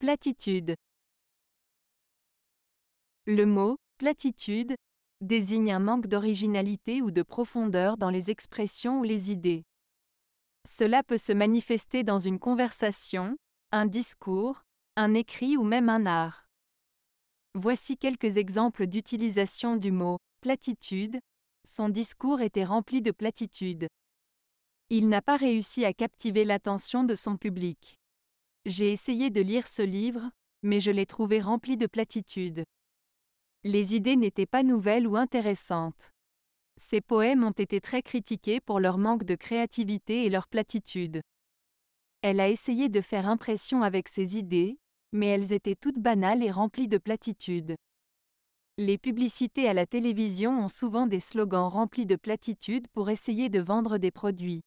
Platitude. Le mot platitude désigne un manque d'originalité ou de profondeur dans les expressions ou les idées. Cela peut se manifester dans une conversation, un discours, un écrit ou même un art. Voici quelques exemples d'utilisation du mot platitude. Son discours était rempli de platitude. Il n'a pas réussi à captiver l'attention de son public. J'ai essayé de lire ce livre, mais je l'ai trouvé rempli de platitudes. Les idées n'étaient pas nouvelles ou intéressantes. Ses poèmes ont été très critiqués pour leur manque de créativité et leur platitude. Elle a essayé de faire impression avec ses idées, mais elles étaient toutes banales et remplies de platitudes. Les publicités à la télévision ont souvent des slogans remplis de platitudes pour essayer de vendre des produits.